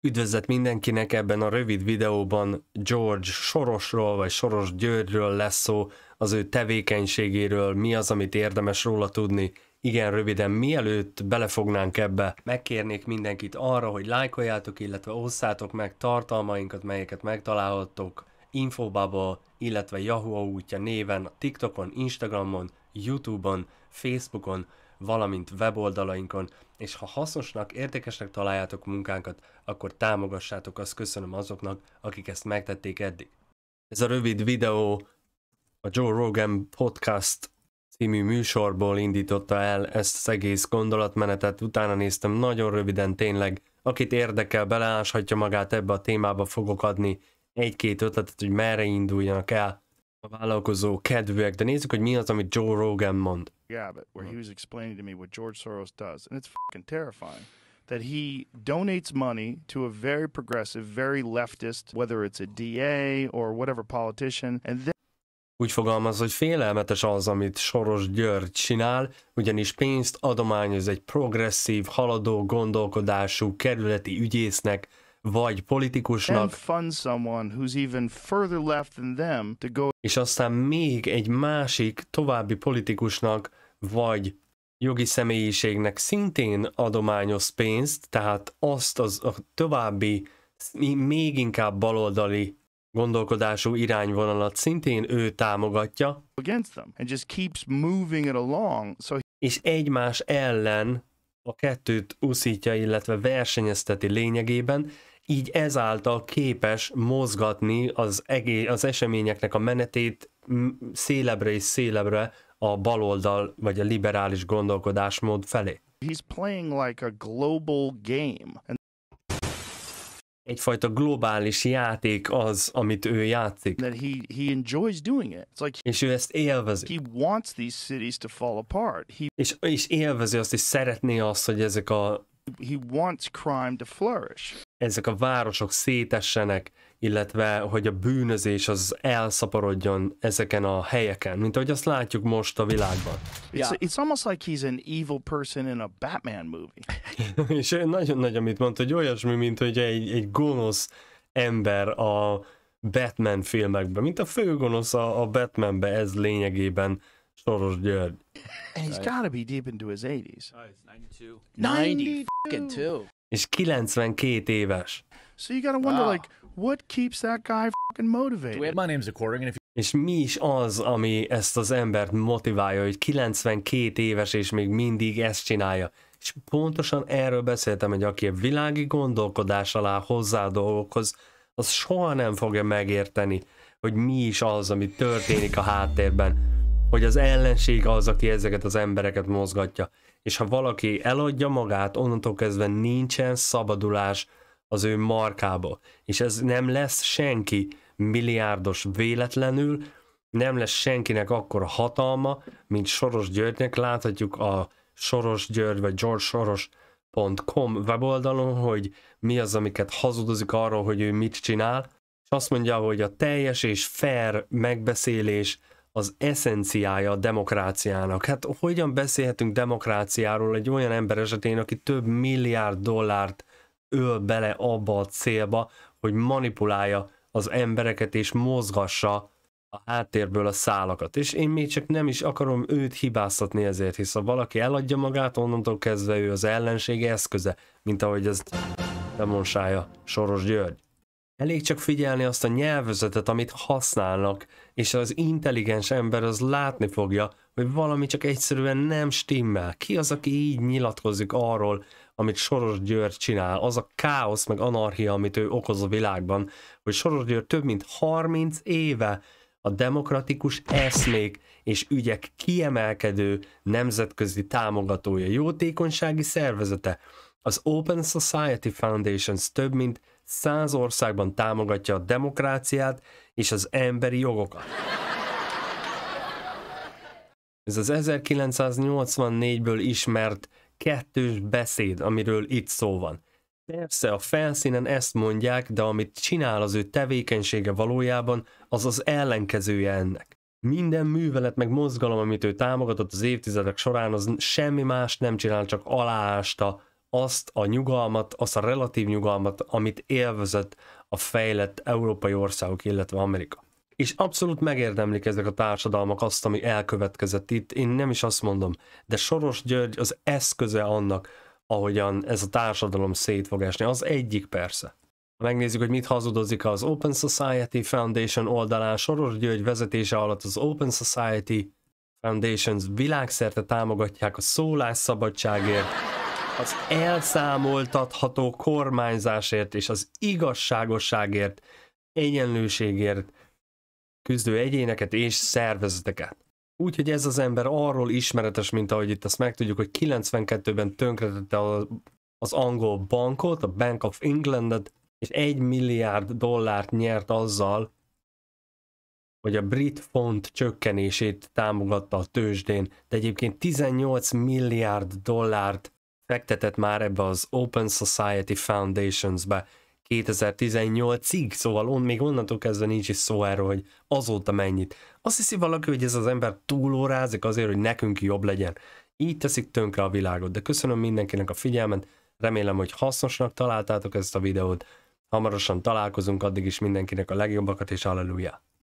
Üdvözlet mindenkinek ebben a rövid videóban George Sorosról vagy Soros Györgyről lesz szó, az ő tevékenységéről, mi az, amit érdemes róla tudni. Igen, röviden, mielőtt belefognánk ebbe, megkérnék mindenkit arra, hogy lájkoljátok, illetve osszátok meg tartalmainkat, melyeket megtalálhattok Infobubble, illetve Yahoo útja néven, TikTokon, Instagramon, Youtube-on, Facebookon, valamint weboldalainkon, és ha hasznosnak, értékesnek találjátok munkánkat, akkor támogassátok, azt köszönöm azoknak, akik ezt megtették eddig. Ez a rövid videó a Joe Rogan podcast című műsorból indította el ezt az egész gondolatmenetet, utána néztem nagyon röviden tényleg, akit érdekel, beleáshatja magát ebbe a témába, fogok adni egy-két ötletet, hogy merre induljanak el, a vállalkozó kedvűek, de nézzük, hogy mi az, amit Joe Rogan mond. Gabbett, where he was explaining to me what George Soros does, and it's fucking terrifying. that he donates money to a very progressive, very leftist, whether it's a DA or whatever politician, and then úgy fogalmaz, hogy félelmetes az, amit Soros György csinál, ugyanis pénzt adományoz egy progresszív, haladó gondolkodású kerületi ügyésznek, vagy politikusnak, és aztán még egy másik további politikusnak, vagy jogi személyiségnek szintén adományoz pénzt, tehát azt az a további, még inkább baloldali gondolkodású irányvonalat szintén ő támogatja, és egymás ellen a kettőt úszítja, illetve versenyezteti lényegében, így ezáltal képes mozgatni az, egész, az eseményeknek a menetét szélebbre és szélebbre a baloldal vagy a liberális gondolkodásmód felé. He's playing like a global game. And egyfajta globális játék az, amit ő játszik. That he, he enjoys doing it. It's like és ő ezt élvezi. He wants these cities to fall apart. He... És, és élvezi azt, és szeretné azt, hogy ezek a he wants crime to flourish. Ezek a városok szétessenek, illetve hogy a bűnözés az elszaporodjon ezeken a helyeken, mint ahogy azt látjuk most a világban. Yeah. It's, it's almost like he's an evil person in a Batman movie. És nagyon nagy, amit mondta, hogy olyasmi, mint hogy egy, egy gonosz ember a Batman filmekben, mint a főgonosz a, a Batmanbe, ez lényegében Soto's dead. And he's got to be deep into his 80s. Oh, it's 92. És 92 éves. So you gotta wonder, Wow. like, what keeps that guy fucking motivated? My name's According, and if És mi is az, ami ezt az embert motiválja, hogy 92 éves és még mindig ezt csinálja. És pontosan erről beszéltem, hogy aki a világi gondolkodás alá hozzá dolgokhoz, az soha nem fogja megérteni, hogy mi is az, ami történik a háttérben hogy az ellenség az, aki ezeket az embereket mozgatja. És ha valaki eladja magát, onnantól kezdve nincsen szabadulás az ő markába. És ez nem lesz senki milliárdos véletlenül, nem lesz senkinek akkor hatalma, mint Soros Györgynek. Láthatjuk a Soros György vagy George Soros .com weboldalon, hogy mi az, amiket hazudozik arról, hogy ő mit csinál, és azt mondja, hogy a teljes és fair megbeszélés az eszenciája a demokráciának. Hát hogyan beszélhetünk demokráciáról egy olyan ember esetén, aki több milliárd dollárt öl bele abba a célba, hogy manipulálja az embereket és mozgassa a háttérből a szálakat. És én még csak nem is akarom őt hibáztatni ezért, hisz ha valaki eladja magát, onnantól kezdve ő az ellenség eszköze, mint ahogy ezt demonstrálja Soros György. Elég csak figyelni azt a nyelvezetet, amit használnak, és az intelligens ember az látni fogja, hogy valami csak egyszerűen nem stimmel. Ki az, aki így nyilatkozik arról, amit Soros György csinál, az a káosz meg anarchia, amit ő okoz a világban, hogy Soros György több mint 30 éve a demokratikus eszmék és ügyek kiemelkedő nemzetközi támogatója, jótékonysági szervezete, az Open Society Foundations több mint száz országban támogatja a demokráciát és az emberi jogokat. Ez az 1984-ből ismert kettős beszéd, amiről itt szó van. Persze a felszínen ezt mondják, de amit csinál az ő tevékenysége valójában, az az ellenkezője ennek. Minden művelet meg mozgalom, amit ő támogatott az évtizedek során, az semmi más nem csinál, csak aláásta azt a nyugalmat, azt a relatív nyugalmat, amit élvezett a fejlett európai országok, illetve Amerika. És abszolút megérdemlik ezek a társadalmak azt, ami elkövetkezett itt, én nem is azt mondom, de Soros György az eszköze annak, ahogyan ez a társadalom szét fog esni. Az egyik persze. Megnézzük, hogy mit hazudozik az Open Society Foundation oldalán. Soros György vezetése alatt az Open Society Foundations világszerte támogatják a szólásszabadságért, az elszámoltatható kormányzásért és az igazságosságért, egyenlőségért küzdő egyéneket és szervezeteket. Úgyhogy ez az ember arról ismeretes, mint ahogy itt azt megtudjuk, hogy 92-ben tönkretette az angol bankot, a Bank of Englandet, és egy milliárd dollárt nyert azzal, hogy a brit font csökkenését támogatta a tőzsdén, de egyébként 18 milliárd dollárt fektetett már ebbe az Open Society Foundations-be 2018-ig, szóval on, még onnantól kezdve nincs is szó erről, hogy azóta mennyit. Azt hiszi valaki, hogy ez az ember túlórázik azért, hogy nekünk jobb legyen. Így teszik tönkre a világot, de köszönöm mindenkinek a figyelmet, remélem, hogy hasznosnak találtátok ezt a videót. Hamarosan találkozunk, addig is mindenkinek a legjobbakat és alleluja!